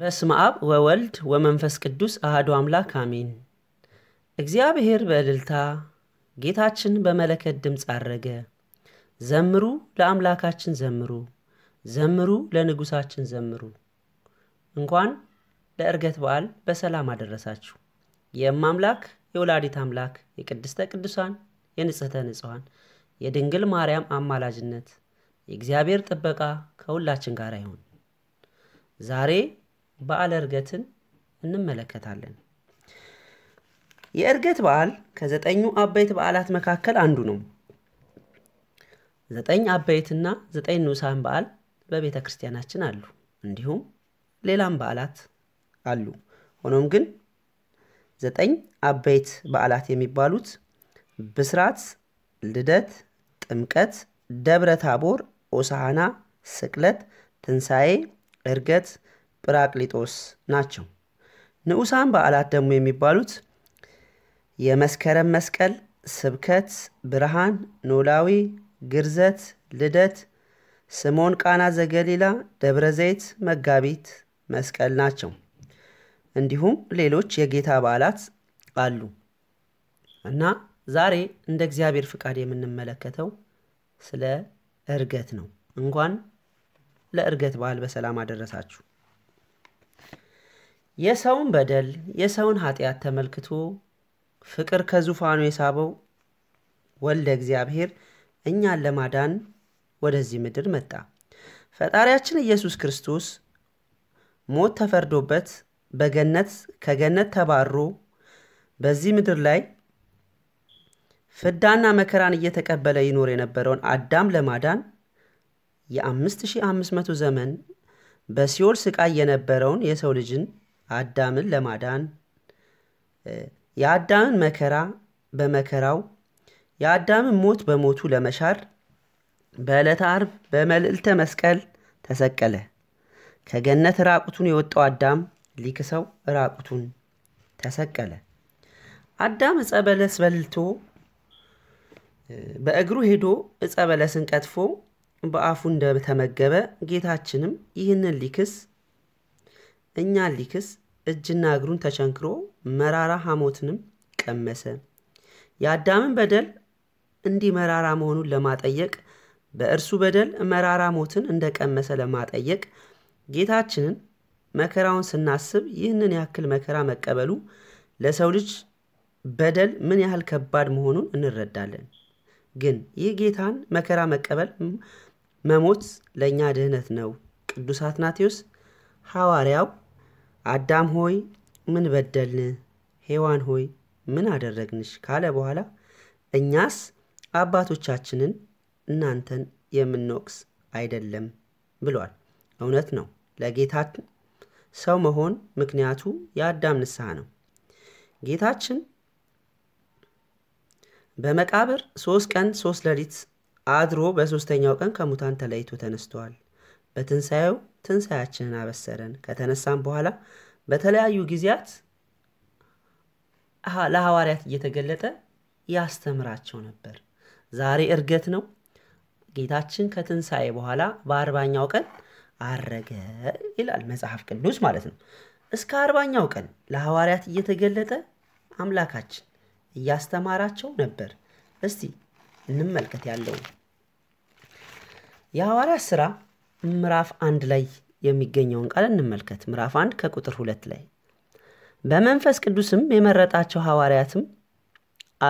በስም አብ ወወልድ ወመንፈስ ቅዱስ አህዶ አምላክ አሚን እግዚአብሔር በእልልታ ጌታችን በመለከት ድምፅ አረገ። ዘምሩ ለአምላካችን ዘምሩ፣ ዘምሩ ለንጉሳችን ዘምሩ። እንኳን ለእርገት በዓል በሰላም አደረሳችሁ። የእም አምላክ የወላዲት አምላክ የቅድስተ ቅዱሳን የንጽሕተ ንጽሐን የድንግል ማርያም አማላጅነት የእግዚአብሔር ጥበቃ ከሁላችን ጋር ይሁን። ዛሬ በዓለ እርገትን እንመለከታለን። የእርገት በዓል ከዘጠኙ አበይት በዓላት መካከል አንዱ ነው። ዘጠኝ አበይትና ዘጠኝ ንዑሳን በዓል በቤተ ክርስቲያናችን አሉ። እንዲሁም ሌላም በዓላት አሉ። ሆኖም ግን ዘጠኝ አበይት በዓላት የሚባሉት ብስራት፣ ልደት፣ ጥምቀት፣ ደብረ ታቦር፣ ኦሳሃና፣ ስቅለት፣ ትንሣኤ፣ እርገት ጵራቅሊጦስ ናቸው። ንዑሳን በዓላት ደግሞ የሚባሉት የመስከረም መስቀል፣ ስብከት፣ ብርሃን፣ ኖላዊ፣ ግርዘት፣ ልደት፣ ስሞን ቃና ዘገሊላ፣ ደብረ ዘይት፣ መጋቢት፣ መስቀል ናቸው። እንዲሁም ሌሎች የጌታ በዓላት አሉ እና ዛሬ እንደ እግዚአብሔር ፍቃድ የምንመለከተው ስለ እርገት ነው። እንኳን ለእርገት በዓል በሰላም አደረሳችሁ። የሰውን በደል የሰውን ኃጢአት ተመልክቶ ፍቅር ከዙፋኑ የሳበው ወልደ እግዚአብሔር እኛን ለማዳን ወደዚህ ምድር መጣ። ፈጣሪያችን ኢየሱስ ክርስቶስ ሞት ተፈርዶበት በገነት ከገነት ተባሮ በዚህ ምድር ላይ ፍዳና መከራን እየተቀበለ ይኖር የነበረውን አዳም ለማዳን የ5500 ዘመን በሲኦል ስቃይ የነበረውን የሰው ልጅን አዳምን ለማዳን የአዳምን መከራ በመከራው የአዳምን ሞት በሞቱ ለመሻር በዕለተ አርብ በመልእልተ መስቀል ተሰቀለ። ከገነት ራቁቱን የወጣው አዳም ሊክሰው ራቁቱን ተሰቀለ። አዳም እጸበለስ በልቶ በእግሩ ሄዶ እጸበለስን ቀጥፎ በአፉ እንደተመገበ ጌታችንም ይህንን ሊክስ እኛ ሊክስ እጅና እግሩን ተቸንክሮ መራራ ሐሞትንም ቀመሰ። የአዳምን በደል እንዲህ መራራ መሆኑን ለማጠየቅ በእርሱ በደል መራራ ሞትን እንደቀመሰ ለማጠየቅ ጌታችንን መከራውን ስናስብ ይህንን ያክል መከራ መቀበሉ ለሰው ልጅ በደል ምን ያህል ከባድ መሆኑን እንረዳለን። ግን ይህ ጌታን መከራ መቀበል መሞት ለእኛ ድህነት ነው። ቅዱስ አትናቴዎስ ሐዋርያው አዳም ሆይ ምን በደልን? ሔዋን ሆይ ምን አደረግንሽ? ካለ በኋላ እኛስ አባቶቻችንን እናንተን የምንወቅስ አይደለም ብሏል። እውነት ነው። ለጌታችን ሰው መሆን ምክንያቱ የአዳም ንስሐ ነው። ጌታችን በመቃብር ሶስት ቀን ሶስት ሌሊት አድሮ በሶስተኛው ቀን ከሙታን ተለይቶ ተነስተዋል። በትንሣኤው ትንሣያችንን አበሰረን። ከተነሳም በኋላ በተለያዩ ጊዜያት ለሐዋርያት እየተገለጠ ያስተምራቸው ነበር። ዛሬ እርገት ነው። ጌታችን ከትንሣኤ በኋላ በአርባኛው ቀን አረገ ይላል መጽሐፍ ቅዱስ ማለት ነው። እስከ አርባኛው ቀን ለሐዋርያት እየተገለጠ አምላካችን እያስተማራቸው ነበር። እስቲ እንመልከት ያለው የሐዋርያት ሥራ ምዕራፍ አንድ ላይ የሚገኘውን ቃል እንመልከት። ምዕራፍ አንድ ከቁጥር ሁለት ላይ በመንፈስ ቅዱስም የመረጣቸው ሐዋርያትም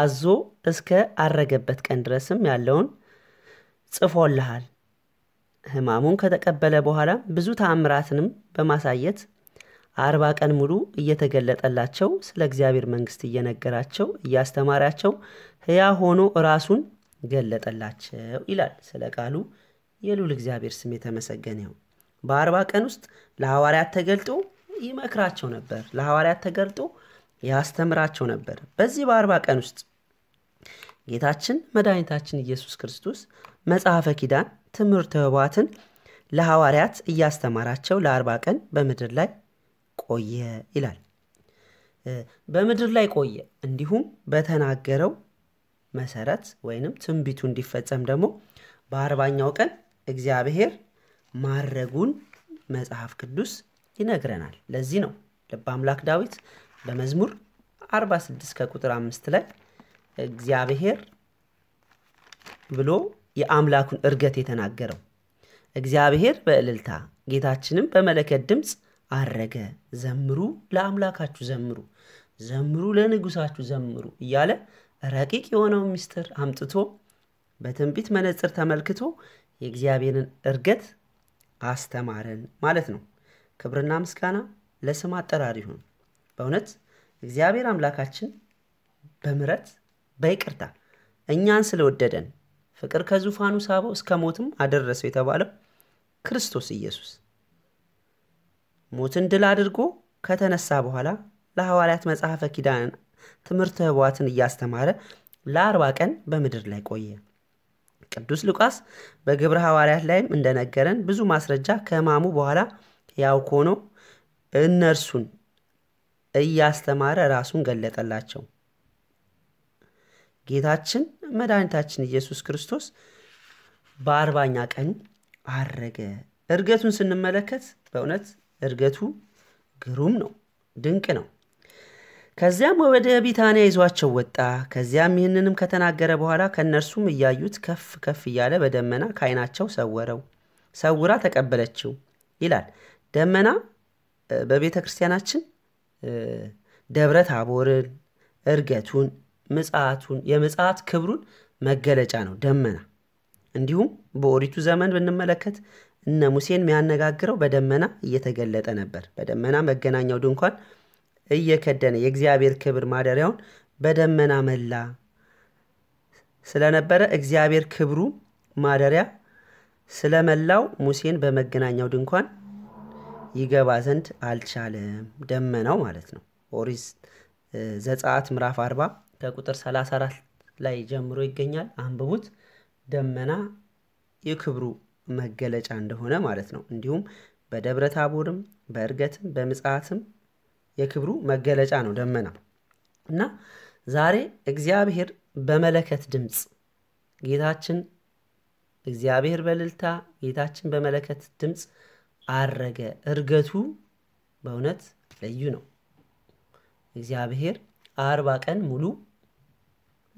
አዞ እስከ አረገበት ቀን ድረስም ያለውን ጽፎልሃል። ህማሙን ከተቀበለ በኋላ ብዙ ተአምራትንም በማሳየት አርባ ቀን ሙሉ እየተገለጠላቸው ስለ እግዚአብሔር መንግስት እየነገራቸው እያስተማራቸው ህያ ሆኖ ራሱን ገለጠላቸው ይላል። ስለ ቃሉ የሉል እግዚአብሔር ስም የተመሰገነ ይሁን። በአርባ ቀን ውስጥ ለሐዋርያት ተገልጦ ይመክራቸው ነበር። ለሐዋርያት ተገልጦ ያስተምራቸው ነበር። በዚህ በአርባ ቀን ውስጥ ጌታችን መድኃኒታችን ኢየሱስ ክርስቶስ መጽሐፈ ኪዳን ትምህርት ህቧትን ለሐዋርያት እያስተማራቸው ለአርባ ቀን በምድር ላይ ቆየ ይላል። በምድር ላይ ቆየ። እንዲሁም በተናገረው መሰረት ወይንም ትንቢቱ እንዲፈጸም ደግሞ በአርባኛው ቀን እግዚአብሔር ማድረጉን መጽሐፍ ቅዱስ ይነግረናል። ለዚህ ነው ልብ አምላክ ዳዊት በመዝሙር 46 ከቁጥር አምስት ላይ እግዚአብሔር ብሎ የአምላኩን እርገት የተናገረው እግዚአብሔር በእልልታ ጌታችንም በመለከት ድምፅ አረገ። ዘምሩ ለአምላካችሁ ዘምሩ፣ ዘምሩ ለንጉሳችሁ ዘምሩ እያለ ረቂቅ የሆነው ሚስጥር አምጥቶ በትንቢት መነጽር ተመልክቶ የእግዚአብሔርን እርገት አስተማረን ማለት ነው። ክብርና ምስጋና ለስም አጠራር ይሁን። በእውነት እግዚአብሔር አምላካችን በምረት በይቅርታ እኛን ስለወደደን ፍቅር ከዙፋኑ ሳበው እስከ ሞትም አደረሰው የተባለው ክርስቶስ ኢየሱስ ሞትን ድል አድርጎ ከተነሳ በኋላ ለሐዋርያት መጽሐፈ ኪዳንን ትምህርት ህቧትን እያስተማረ ለአርባ ቀን በምድር ላይ ቆየ። ቅዱስ ሉቃስ በግብረ ሐዋርያት ላይም እንደነገረን ብዙ ማስረጃ ከማሙ በኋላ ያው ሆኖ እነርሱን እያስተማረ ራሱን ገለጠላቸው። ጌታችን መድኃኒታችን ኢየሱስ ክርስቶስ በአርባኛ ቀኑ አረገ። እርገቱን ስንመለከት በእውነት እርገቱ ግሩም ነው፣ ድንቅ ነው። ከዚያም ወደ ቢታንያ ይዟቸው ወጣ። ከዚያም ይህንንም ከተናገረ በኋላ ከእነርሱም እያዩት ከፍ ከፍ እያለ በደመና ከአይናቸው ሰወረው ሰውራ ተቀበለችው ይላል። ደመና በቤተ ክርስቲያናችን ደብረ ታቦርን፣ እርገቱን፣ ምጽአቱን፣ የምጽአት ክብሩን መገለጫ ነው ደመና። እንዲሁም በኦሪቱ ዘመን ብንመለከት እነ ሙሴን የሚያነጋግረው በደመና እየተገለጠ ነበር። በደመና መገናኛው ድንኳን እየከደነ የእግዚአብሔር ክብር ማደሪያውን በደመና መላ ስለነበረ እግዚአብሔር ክብሩ ማደሪያ ስለመላው ሙሴን በመገናኛው ድንኳን ይገባ ዘንድ አልቻለም። ደመናው ማለት ነው። ኦሪስ ዘጸአት ምራፍ 40 ከቁጥር 34 ላይ ጀምሮ ይገኛል። አንብቡት። ደመና የክብሩ መገለጫ እንደሆነ ማለት ነው። እንዲሁም በደብረ ታቦርም በእርገትም በምጽትም። የክብሩ መገለጫ ነው ደመና እና ዛሬ እግዚአብሔር በመለከት ድምፅ ጌታችን እግዚአብሔር በልልታ ጌታችን በመለከት ድምፅ አረገ። እርገቱ በእውነት ልዩ ነው። እግዚአብሔር አርባ ቀን ሙሉ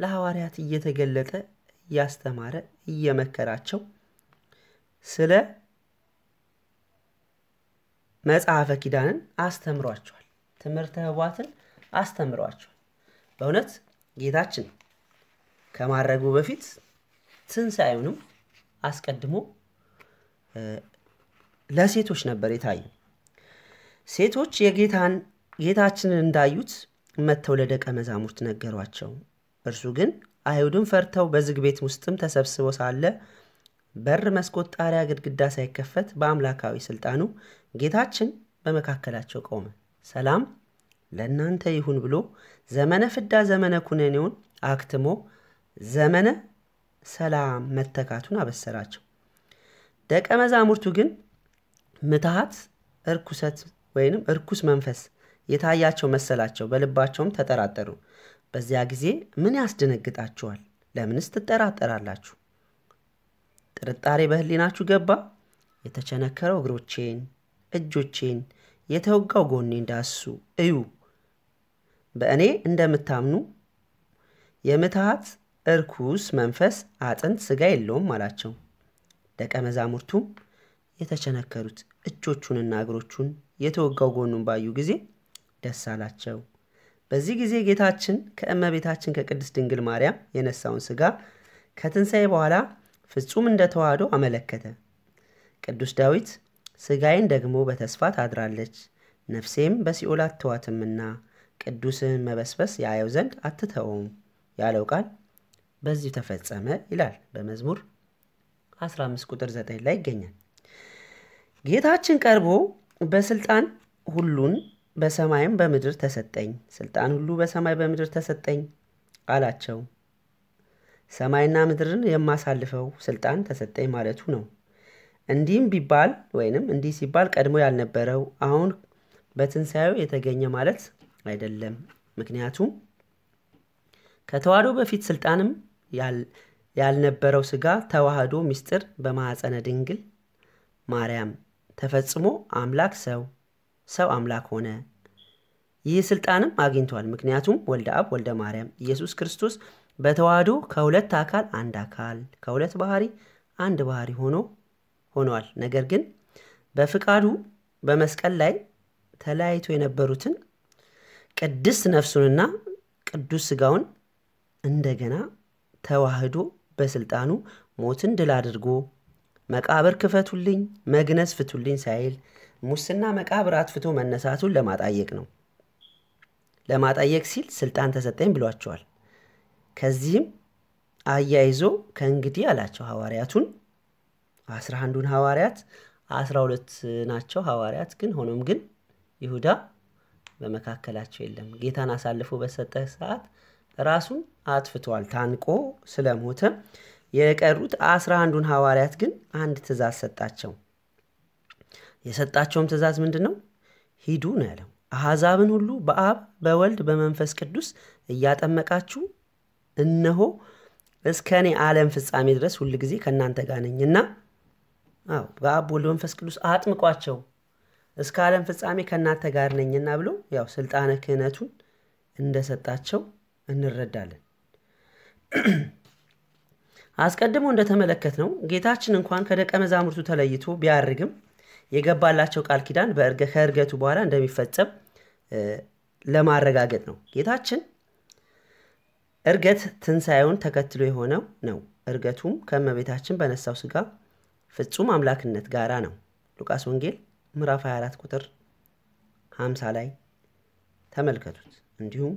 ለሐዋርያት እየተገለጠ እያስተማረ እየመከራቸው ስለ መጽሐፈ ኪዳንን አስተምሯቸዋል። ትምህርተ ህዋትን አስተምሯቸው። በእውነት ጌታችን ከማድረጉ በፊት ትንሣኤውንም አስቀድሞ ለሴቶች ነበር የታየ። ሴቶች የጌታን ጌታችንን እንዳዩት መጥተው ለደቀ መዛሙርት ነገሯቸው። እርሱ ግን አይሁድን ፈርተው በዝግ ቤት ውስጥም ተሰብስቦ ሳለ በር፣ መስኮት፣ ጣሪያ፣ ግድግዳ ሳይከፈት በአምላካዊ ስልጣኑ ጌታችን በመካከላቸው ቆመ። ሰላም ለእናንተ ይሁን ብሎ ዘመነ ፍዳ ዘመነ ኩነኔውን አክትሞ ዘመነ ሰላም መተካቱን አበሰራቸው። ደቀ መዛሙርቱ ግን ምትሃት እርኩሰት ወይንም እርኩስ መንፈስ የታያቸው መሰላቸው፣ በልባቸውም ተጠራጠሩ። በዚያ ጊዜ ምን ያስደነግጣችኋል? ለምንስ ትጠራጠራላችሁ? ጥርጣሬ በህሊናችሁ ገባ? የተቸነከረው እግሮቼን እጆቼን የተወጋው ጎኔ እንዳሱ እዩ በእኔ እንደምታምኑ የምትሃት እርኩስ መንፈስ አጥንት ስጋ የለውም አላቸው። ደቀ መዛሙርቱም የተቸነከሩት እጆቹንና እግሮቹን የተወጋው ጎኑን ባዩ ጊዜ ደስ አላቸው። በዚህ ጊዜ ጌታችን ከእመቤታችን ከቅድስት ድንግል ማርያም የነሳውን ስጋ ከትንሣኤ በኋላ ፍጹም እንደ ተዋህዶ አመለከተ። ቅዱስ ዳዊት ሥጋዬን ደግሞ በተስፋ ታድራለች፣ ነፍሴም በሲኦል አትዋትምና ቅዱስህን መበስበስ ያየው ዘንድ አትተውም ያለው ቃል በዚሁ ተፈጸመ ይላል በመዝሙር 15 ቁጥር 9 ላይ ይገኛል። ጌታችን ቀርቦ በስልጣን ሁሉን በሰማይም በምድር ተሰጠኝ፣ ስልጣን ሁሉ በሰማይ በምድር ተሰጠኝ አላቸው። ሰማይና ምድርን የማሳልፈው ስልጣን ተሰጠኝ ማለቱ ነው። እንዲህም ቢባል ወይንም እንዲህ ሲባል ቀድሞ ያልነበረው አሁን በትንሣኤው የተገኘ ማለት አይደለም። ምክንያቱም ከተዋህዶ በፊት ስልጣንም ያልነበረው ስጋ ተዋህዶ ምስጢር በማዕፀነ ድንግል ማርያም ተፈጽሞ አምላክ ሰው ሰው አምላክ ሆነ። ይህ ስልጣንም አግኝቷል። ምክንያቱም ወልደ አብ ወልደ ማርያም ኢየሱስ ክርስቶስ በተዋህዶ ከሁለት አካል አንድ አካል ከሁለት ባህሪ አንድ ባህሪ ሆኖ ሆነዋል። ነገር ግን በፍቃዱ በመስቀል ላይ ተለያይቶ የነበሩትን ቅድስት ነፍሱንና ቅዱስ ስጋውን እንደገና ተዋህዶ በስልጣኑ ሞትን ድል አድርጎ መቃብር ክፈቱልኝ፣ መግነዝ ፍቱልኝ ሳይል ሙስና መቃብር አትፍቶ መነሳቱን ለማጣየቅ ነው። ለማጣየቅ ሲል ስልጣን ተሰጠኝ ብሏቸዋል። ከዚህም አያይዞ ከእንግዲህ አላቸው ሐዋርያቱን አስራ አንዱን ሐዋርያት አስራ ሁለት ናቸው ሐዋርያት ግን ሆኖም ግን ይሁዳ በመካከላቸው የለም። ጌታን አሳልፎ በሰጠ ሰዓት ራሱን አጥፍቷል። ታንቆ ስለሞተ የቀሩት አስራ አንዱን ሐዋርያት ግን አንድ ትእዛዝ ሰጣቸው። የሰጣቸውም ትእዛዝ ምንድን ነው? ሂዱ ነው ያለው። አሕዛብን ሁሉ በአብ በወልድ በመንፈስ ቅዱስ እያጠመቃችሁ እነሆ እስከ እኔ ዓለም ፍጻሜ ድረስ ጊዜ ከእናንተ ጋር ነኝና በአብ ወልድ ቅዱስ አጥምቋቸው እስከ ዓለም ፍጻሜ ከእናንተ ጋር ነኝና ብሎ ያው ስልጣነ ክህነቱን እንደሰጣቸው እንረዳለን። አስቀድሞ እንደተመለከት ነው ጌታችን እንኳን ከደቀ መዛሙርቱ ተለይቶ ቢያርግም የገባላቸው ቃል ኪዳን ከእርገቱ በኋላ እንደሚፈጸም ለማረጋገጥ ነው። ጌታችን እርገት ትንሣኤውን ተከትሎ የሆነው ነው። እርገቱም ከመቤታችን በነሳው ስጋ ፍጹም አምላክነት ጋራ ነው። ሉቃስ ወንጌል ምዕራፍ 24 ቁጥር 50 ላይ ተመልከቱት። እንዲሁም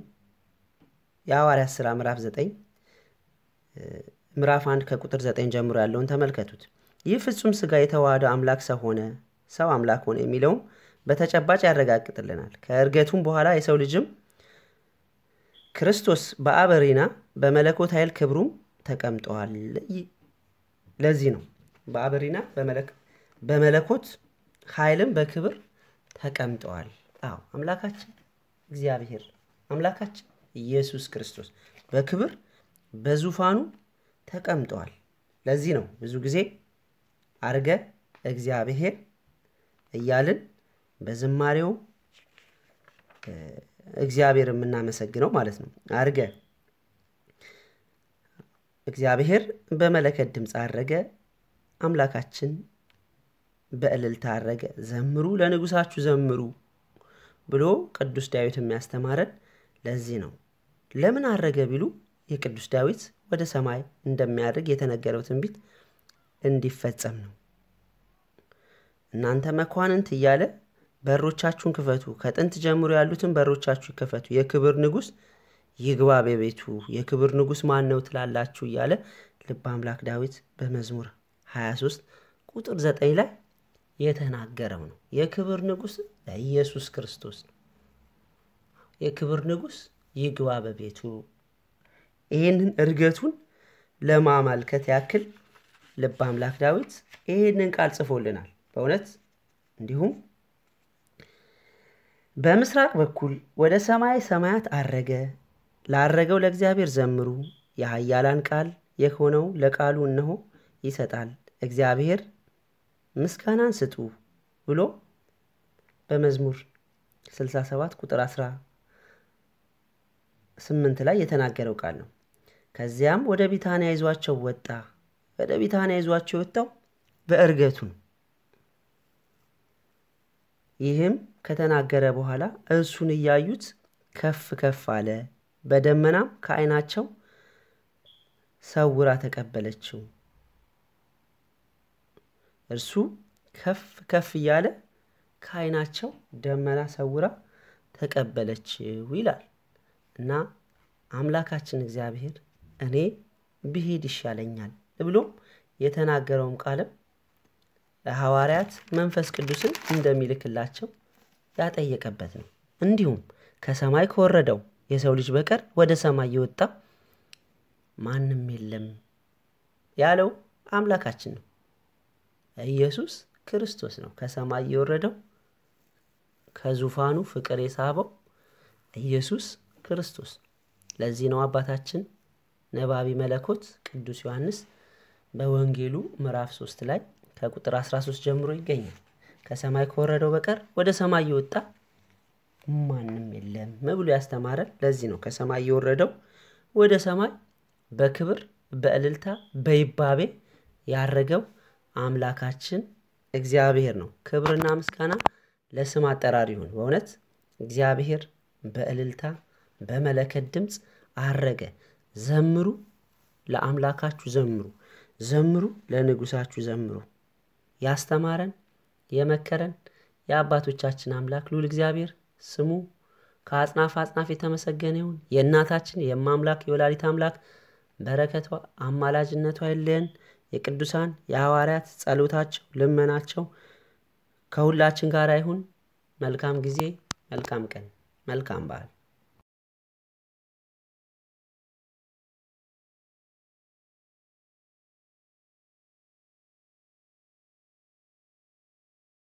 የአዋርያ ሥራ ምዕራፍ 9 ምዕራፍ 1 ከቁጥር 9 ጀምሮ ያለውን ተመልከቱት። ይህ ፍጹም ሥጋ የተዋህደ አምላክ ሰው ሆነ፣ ሰው አምላክ ሆነ የሚለውም በተጨባጭ ያረጋግጥልናል። ከእርገቱም በኋላ የሰው ልጅም ክርስቶስ በአበሪና በመለኮት ኃይል ክብሩም ተቀምጠዋል። ለዚህ ነው በአብሪና በመለኮት ኃይልም በክብር ተቀምጠዋል። አዎ አምላካችን እግዚአብሔር አምላካችን ኢየሱስ ክርስቶስ በክብር በዙፋኑ ተቀምጠዋል። ለዚህ ነው ብዙ ጊዜ አርገ እግዚአብሔር እያልን በዝማሬው እግዚአብሔር የምናመሰግነው ማለት ነው። አርገ እግዚአብሔር በመለከት ድምፅ አረገ አምላካችን በእልልታ አረገ። ዘምሩ ለንጉሳችሁ ዘምሩ ብሎ ቅዱስ ዳዊት የሚያስተማረን ለዚህ ነው። ለምን አረገ ቢሉ የቅዱስ ዳዊት ወደ ሰማይ እንደሚያርግ የተነገረው ትንቢት እንዲፈጸም ነው። እናንተ መኳንንት እያለ በሮቻችሁን ክፈቱ፣ ከጥንት ጀምሮ ያሉትን በሮቻችሁ ይከፈቱ፣ የክብር ንጉስ ይግባ በቤቱ። የክብር ንጉስ ማን ነው ትላላችሁ? እያለ ልብ አምላክ ዳዊት በመዝሙር 23 ቁጥር 9 ላይ የተናገረው ነው። የክብር ንጉሥ ለኢየሱስ ክርስቶስ ነው። የክብር ንጉሥ ይግባ በቤቱ። ይህንን እርገቱን ለማማልከት ያክል ልበ አምላክ ዳዊት ይህንን ቃል ጽፎልናል። በእውነት እንዲሁም በምስራቅ በኩል ወደ ሰማይ ሰማያት አረገ። ላረገው ለእግዚአብሔር ዘምሩ፣ የኃያላን ቃል የሆነው ለቃሉ እነሆ ይሰጣል እግዚአብሔር ምስጋናን ስጡ ብሎ በመዝሙር 67 ቁጥር 18 ላይ የተናገረው ቃል ነው። ከዚያም ወደ ቢታንያ ይዟቸው ወጣ። ወደ ቢታንያ ይዟቸው ወጣው በእርገቱ ነው። ይህም ከተናገረ በኋላ እሱን እያዩት ከፍ ከፍ አለ፣ በደመናም ከአይናቸው ሰውራ ተቀበለችው። እርሱ ከፍ ከፍ እያለ ከዓይናቸው ደመና ሰውራ ተቀበለችው ይላል እና አምላካችን እግዚአብሔር እኔ ብሄድ ይሻለኛል ብሎም የተናገረውም ቃልም ለሐዋርያት መንፈስ ቅዱስን እንደሚልክላቸው ያጠየቀበት ነው። እንዲሁም ከሰማይ ከወረደው የሰው ልጅ በቀር ወደ ሰማይ የወጣ ማንም የለም ያለው አምላካችን ነው። ኢየሱስ ክርስቶስ ነው። ከሰማይ የወረደው ከዙፋኑ ፍቅር የሳበው ኢየሱስ ክርስቶስ። ለዚህ ነው አባታችን ነባቢ መለኮት ቅዱስ ዮሐንስ በወንጌሉ ምዕራፍ 3 ላይ ከቁጥር 13 ጀምሮ ይገኛል። ከሰማይ ከወረደው በቀር ወደ ሰማይ የወጣ ማንም የለም ብሎ ያስተማረን ለዚህ ነው። ከሰማይ የወረደው ወደ ሰማይ በክብር በእልልታ በይባቤ ያረገው አምላካችን እግዚአብሔር ነው። ክብርና ምስጋና ለስም አጠራር ይሁን። በእውነት እግዚአብሔር በእልልታ በመለከት ድምፅ አረገ። ዘምሩ፣ ለአምላካችሁ ዘምሩ፣ ዘምሩ፣ ለንጉሳችሁ ዘምሩ። ያስተማረን የመከረን የአባቶቻችን አምላክ ልዑል እግዚአብሔር ስሙ ከአጽናፍ አጽናፍ የተመሰገነ ይሁን። የእናታችን የማምላክ የወላዲት አምላክ በረከቷ አማላጅነቷ የለየን። የቅዱሳን የሐዋርያት ጸሎታቸው፣ ልመናቸው ከሁላችን ጋር ይሁን። መልካም ጊዜ፣ መልካም ቀን፣ መልካም በዓል